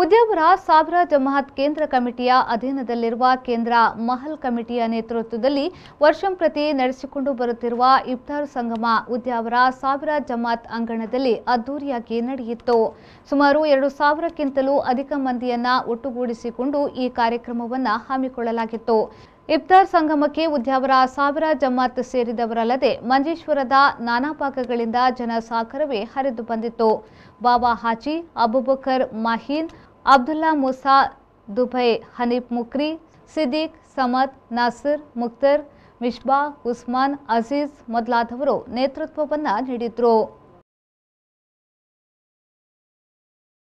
ಉದ್ಯಾವರ ಸಾಬ್ರಾ ಜಮಾತ್ ಕೇಂದ್ರ ಕಮಿಟಿಯ ಅಧೀನದಲ್ಲಿರುವ ಕೇಂದ್ರ ಮಹಲ್ ಕಮಿಟಿಯ ನೇತೃತ್ವದಲ್ಲಿ ಪ್ರತಿ ನಡೆಸಿಕೊಂಡು ಬರುತ್ತಿರುವ ಇಫ್ತಾರ್ ಸಂಗಮ ಉದ್ಯಾವರ ಸಾವಿರ ಜಮಾತ್ ಅಂಗಣದಲ್ಲಿ ಅದ್ದೂರಿಯಾಗಿ ನಡೆಯಿತು ಸುಮಾರು ಎರಡು ಸಾವಿರಕ್ಕಿಂತಲೂ ಅಧಿಕ ಮಂದಿಯನ್ನ ಒಟ್ಟುಗೂಡಿಸಿಕೊಂಡು ಈ ಕಾರ್ಯಕ್ರಮವನ್ನು ಹಮ್ಮಿಕೊಳ್ಳಲಾಗಿತ್ತು ಇಫ್ತಾರ್ ಸಂಗಮಕ್ಕೆ ಉದ್ಯಾವರ ಸಾವಿರ ಜಮಾತ್ ಸೇರಿದವರಲ್ಲದೆ ಮಂಜೇಶ್ವರದ ನಾನಾ ಭಾಗಗಳಿಂದ ಜನ ಸಾಗರವೇ ಹರಿದು ಬಂದಿತ್ತು ಬಾಬಾ ಹಾಜಿ ಅಬುಬಕರ್ ಮಾಹೀನ್ अब्दुल्ला मुसा दुबई हनीफ मुकरी सिद्दीक समद नासिर मुख्तर मिश्बा उस्मान अजीज मोदी नेतृत्व